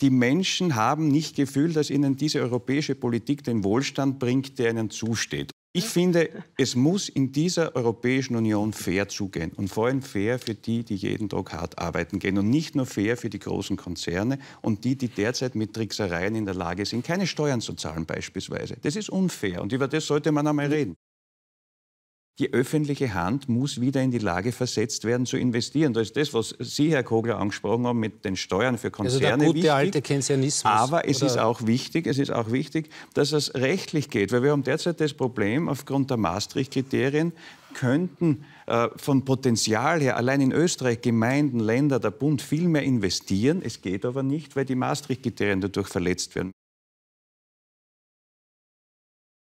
Die Menschen haben nicht Gefühl, dass ihnen diese europäische Politik den Wohlstand bringt, der ihnen zusteht. Ich finde, es muss in dieser Europäischen Union fair zugehen und vor allem fair für die, die jeden Tag hart arbeiten gehen und nicht nur fair für die großen Konzerne und die, die derzeit mit Tricksereien in der Lage sind, keine Steuern zu zahlen beispielsweise. Das ist unfair und über das sollte man einmal reden die öffentliche Hand muss wieder in die Lage versetzt werden, zu investieren. Das ist das, was Sie, Herr Kogler, angesprochen haben mit den Steuern für Konzerne. Also der gute wichtig, alte Keynesianismus. Aber es ist, auch wichtig, es ist auch wichtig, dass es rechtlich geht. Weil wir haben derzeit das Problem, aufgrund der Maastricht-Kriterien könnten äh, von Potenzial her allein in Österreich Gemeinden, Länder, der Bund viel mehr investieren. Es geht aber nicht, weil die Maastricht-Kriterien dadurch verletzt werden.